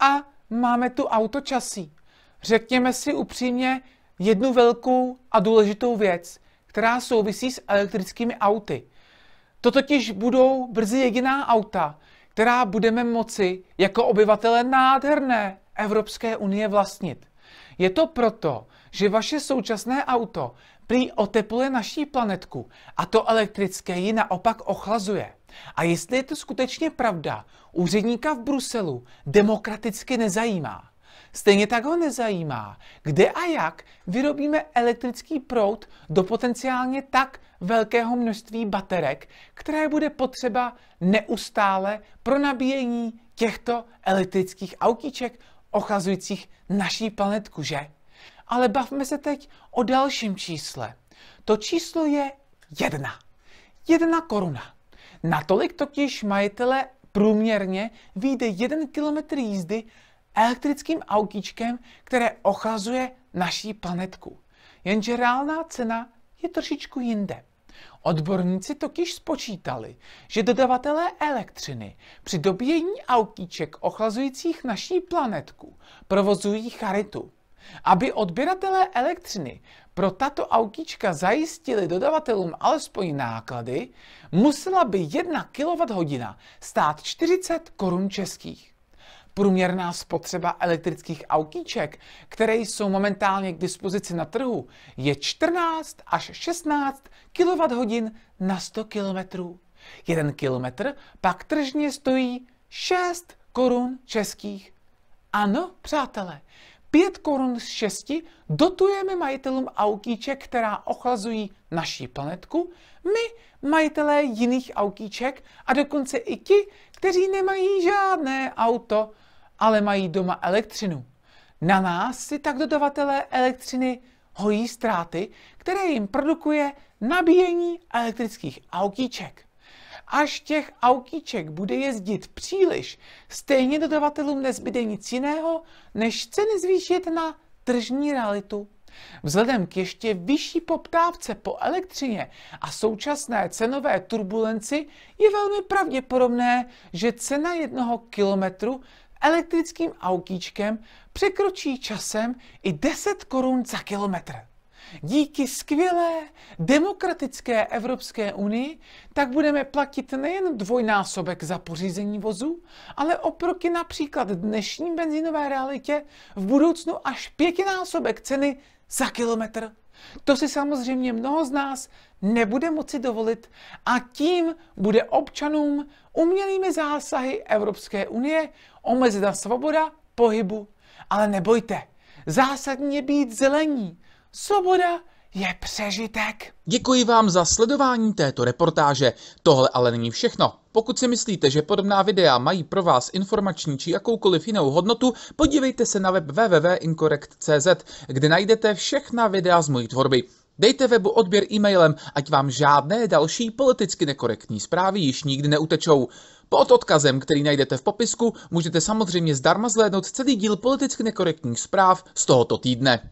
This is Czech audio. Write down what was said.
a máme tu autočasí. Řekněme si upřímně jednu velkou a důležitou věc, která souvisí s elektrickými auty. To totiž budou brzy jediná auta, která budeme moci jako obyvatele nádherné Evropské unie vlastnit. Je to proto, že vaše současné auto prý otepluje naší planetku a to elektrické ji naopak ochlazuje. A jestli je to skutečně pravda, úředníka v Bruselu demokraticky nezajímá. Stejně tak ho nezajímá, kde a jak vyrobíme elektrický proud do potenciálně tak velkého množství baterek, které bude potřeba neustále pro nabíjení těchto elektrických autíček ochazujících naší planetku, že? Ale bavme se teď o dalším čísle. To číslo je jedna. Jedna koruna. Natolik totiž majitele průměrně vyjde jeden kilometr jízdy elektrickým autíčkem, které ochazuje naší planetku. Jenže reálná cena je trošičku jinde. Odborníci totiž spočítali, že dodavatelé elektřiny při dobíjení autíček ochlazujících naší planetku provozují charitu. Aby odběratelé elektřiny pro tato autíčka zajistili dodavatelům alespoň náklady, musela by jedna kWh stát 40 korun českých. Průměrná spotřeba elektrických autíček, které jsou momentálně k dispozici na trhu, je 14 až 16 kWh na 100 km. Jeden kilometr pak tržně stojí 6 korun českých. Ano, přátelé, 5 korun z 6 dotujeme majitelům autíček, která ochlazují naší planetku, my, majitelé jiných autíček a dokonce i ti, kteří nemají žádné auto, ale mají doma elektřinu. Na nás si tak dodavatelé elektřiny hojí ztráty, které jim produkuje nabíjení elektrických autíček. Až těch autíček bude jezdit příliš, stejně dodavatelům nezbyde nic jiného, než ceny zvýšit na tržní realitu. Vzhledem k ještě vyšší poptávce po elektřině a současné cenové turbulenci je velmi pravděpodobné, že cena jednoho kilometru elektrickým autíčkem překročí časem i 10 korun za kilometr. Díky skvělé demokratické Evropské unii tak budeme platit nejen dvojnásobek za pořízení vozu, ale oproti například dnešní benzinové realitě v budoucnu až pětinásobek ceny za kilometr to si samozřejmě mnoho z nás nebude moci dovolit a tím bude občanům umělými zásahy Evropské unie omezena svoboda pohybu. Ale nebojte, zásadně být zelení. Svoboda je přežitek. Děkuji vám za sledování této reportáže. Tohle ale není všechno. Pokud si myslíte, že podobná videa mají pro vás informační či jakoukoliv jinou hodnotu, podívejte se na web www.incorrect.cz, kde najdete všechna videa z mojí tvorby. Dejte webu odběr e-mailem, ať vám žádné další politicky nekorektní zprávy již nikdy neutečou. Pod odkazem, který najdete v popisku, můžete samozřejmě zdarma zhlédnout celý díl politicky nekorektních zpráv z tohoto týdne.